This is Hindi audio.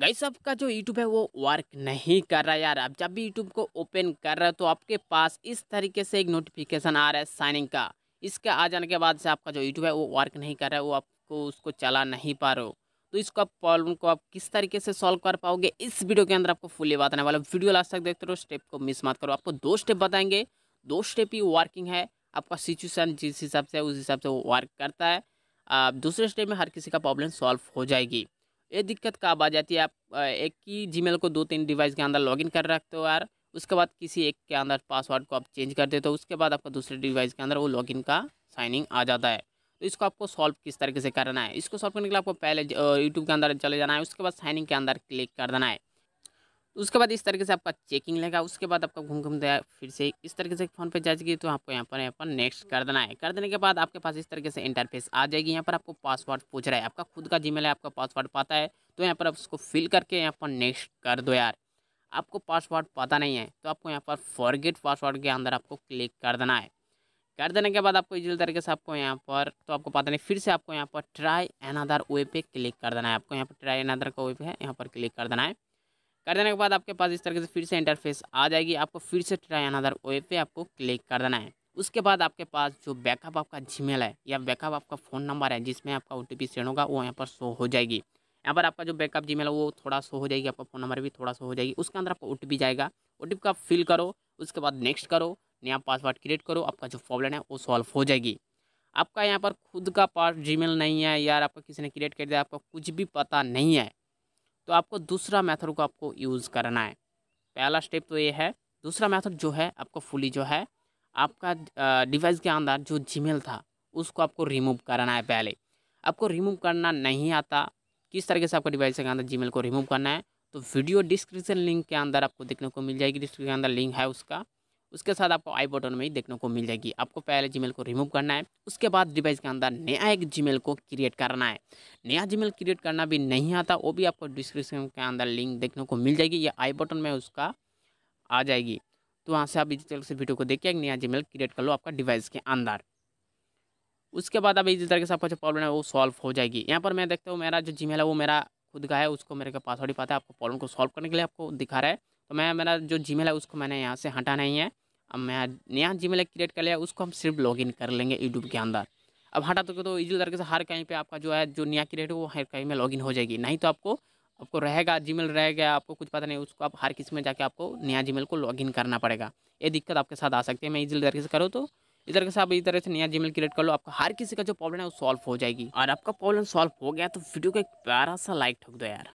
गाइस आपका जो यूट्यूब है वो वर्क नहीं कर रहा यार आप जब भी यूट्यूब को ओपन कर रहे हो तो आपके पास इस तरीके से एक नोटिफिकेशन आ रहा है साइनिंग का इसके आ जाने के बाद से आपका जो यूट्यूब है वो वर्क नहीं कर रहा है वो आपको उसको चला नहीं पा रहे हो तो इसको आप प्रॉब्लम को आप किस तरीके से सॉल्व कर पाओगे इस वीडियो के अंदर आपको फुल्ली बताने वाला वीडियो लास्ट तक देखते रहो स्टेप को मिस मत करो आपको दो स्टेप बताएंगे दो स्टेप ही वर्किंग है आपका सिचुएसन जिस हिसाब से उस हिसाब से वो वर्क करता है दूसरे स्टेप में हर किसी का प्रॉब्लम सॉल्व हो जाएगी ये दिक्कत कब आ जाती है आप एक ही जी को दो तीन डिवाइस के अंदर लॉगिन कर रखते हो यार उसके बाद किसी एक के अंदर पासवर्ड को आप चेंज कर देते हो उसके बाद आपका दूसरे डिवाइस के अंदर वो लॉगिन का साइनिंग आ जाता है तो इसको आपको सॉल्व किस तरीके से करना है इसको सॉल्व करने के लिए आपको पहले यूट्यूब के अंदर चले जाना है उसके बाद साइनिंग के अंदर क्लिक कर देना है तो उसके बाद इस तरीके से आपका चेकिंग लगेगा उसके बाद आपका घूम घूम दिया फिर से इस तरीके से फोन पे जाएगी तो आपको यहाँ पर यहाँ पर नेक्स्ट कर देना है कर देने के बाद आपके पास इस तरीके से इंटरफेस आ जाएगी यहाँ पर आपको पासवर्ड पूछ रहा है आपका खुद का जीमेल है आपका पासवर्ड पता है तो यहाँ पर आप उसको फिल करके यहाँ पर नेक्स्ट कर दो यार आपको पासवर्ड पता नहीं है तो आपको यहाँ पर फॉरगेट पासवर्ड के अंदर आपको क्लिक कर देना है कर देने के बाद आपको इजी तरीके से आपको यहाँ पर तो आपको पता नहीं फिर से आपको यहाँ पर ट्राई एन आधार वे पे क्लिक कर देना है आपको यहाँ पर ट्राई एन आधार का वे पे है यहाँ पर क्लिक कर देना है कर देने के बाद आपके पास इस तरीके से फिर से इंटरफेस आ जाएगी आपको फिर से ट्राई अनदर वे पे आपको क्लिक कर देना है उसके बाद आपके पास जो बैकअप आपका जीमेल है या बैकअप आपका फ़ोन नंबर है जिसमें आपका ओ टी सेंड होगा वो यहाँ पर शो हो जाएगी यहाँ पर आपका जो बैकअप जीमेल है वो थोड़ा शो हो जाएगी आपका फ़ोन नंबर भी थोड़ा शो हो जाएगी उसके अंदर आपका ओ जाएगा ओ टी का फिल करो उसके बाद नेक्स्ट करो नया पासवर्ड क्रिएट करो आपका जो प्रॉब्लम है वो सॉल्व हो जाएगी आपका यहाँ पर खुद का पास मेल नहीं है यार आपका किसी ने क्रिएट कर दिया आपका कुछ भी पता नहीं है तो आपको दूसरा मेथड को आपको यूज़ करना है पहला स्टेप तो ये है दूसरा मेथड जो है आपको फुली जो है आपका डिवाइस के अंदर जो जीमेल था उसको आपको रिमूव करना है पहले आपको रिमूव करना नहीं आता किस तरीके से आपको डिवाइस के अंदर जीमेल को रिमूव करना है तो वीडियो डिस्क्रिप्शन लिंक के अंदर आपको देखने को मिल जाएगी डिस्क्रिप्शन के अंदर लिंक है उसका उसके साथ आपको आई बटन में ही देखने को मिल जाएगी आपको पहले जीमेल को रिमूव करना है उसके बाद डिवाइस के अंदर नया एक जीमेल को क्रिएट करना है नया जीमेल क्रिएट करना भी नहीं आता वो भी आपको डिस्क्रिप्शन के अंदर लिंक देखने को मिल जाएगी या आई बटन में उसका आ जाएगी तो वहाँ से आप इसी तरह से वीडियो को देखिए एक नया जीमेल क्रिएट कर लो आपका डिवाइस के अंदर उसके बाद अब इसी तरीके से आपका जो प्रॉब्लम है वो सॉल्व हो जाएगी यहाँ पर मैं देखता हूँ मेरा जो जीमेल है वो मेरा खुद का है उसको मेरे का पासवर्ड ही पता है आपको प्रॉब्लम को सॉल्व करने के लिए आपको दिखा रहा है तो मैं मेरा जो जीमेल है उसको मैंने यहाँ से हटाना ही है अब मैं नया जी मेल क्रिएट कर लिया उसको हम सिर्फ लॉगिन कर लेंगे यूट्यूब के अंदर अब हटा तो, तो इजी तरीके से हर कहीं पे आपका जो है जो नया क्रिएट हो वो हर कहीं में लॉगिन हो जाएगी नहीं तो आपको आपको रहेगा जी रह गया आपको कुछ पता नहीं उसको आप हर किसी में जाके आपको नया जी को लॉगिन करना पड़ेगा ये दिक्कत आपके साथ आ सकती है मैं इजी तरीके से करूँ तो इस तरह से आप इस तरह से नया जीमेल क्रिएट कर लो आपका हर किसी का जो प्रॉब्लम है वो सॉल्व हो जाएगी और आपका प्रॉब्लम सॉल्व हो गया तो वीडियो को एक प्यारा सा लाइक ठोक दो यार